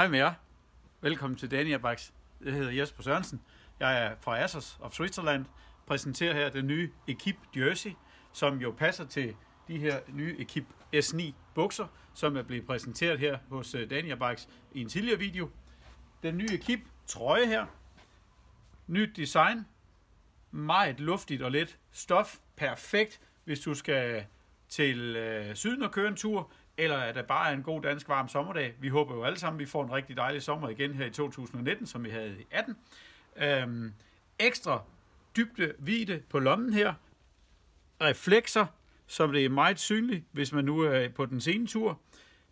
Hej med jer. Velkommen til Dania Bikes. Jeg hedder Jesper Sørensen. Jeg er fra Assos of Switzerland. Præsenterer her den nye Ekip Jersey, som jo passer til de her nye Ekip S9 bukser, som er blevet præsenteret her hos øh, Dania Bikes i en tidligere video. Den nye Ekip trøje her. Nyt design. Meget luftigt og let stof. Perfekt, hvis du skal til øh, syden og køre en tur, eller at det bare er en god dansk varm sommerdag. Vi håber jo alle sammen, at vi får en rigtig dejlig sommer igen her i 2019, som vi havde i 18. Øhm, ekstra dybde vide på lommen her. Reflekser, som det er meget synligt, hvis man nu er på den sene tur.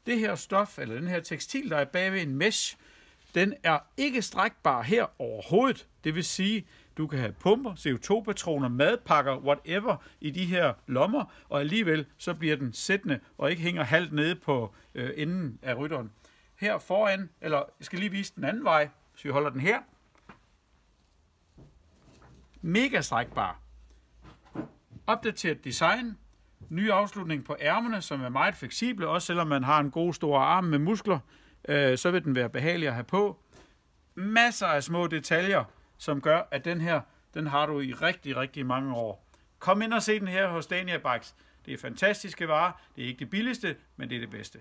Det her stof, eller den her tekstil, der er bagved en mesh, den er ikke strækbar her overhovedet. Det vil sige, du kan have pumper, CO2-patroner, madpakker, whatever i de her lommer, og alligevel så bliver den sættende og ikke hænger halvt nede på øh, enden af rytteren. Her foran, eller jeg skal lige vise den anden vej, så vi holder den her. Mega strækbar. Opdateret design, ny afslutning på ærmerne, som er meget fleksible, også selvom man har en god stor arm med muskler, øh, så vil den være behagelig at have på. Masser af små detaljer, som gør, at den her, den har du i rigtig, rigtig mange år. Kom ind og se den her hos Dania Bax. Det er fantastiske varer. Det er ikke det billigste, men det er det bedste.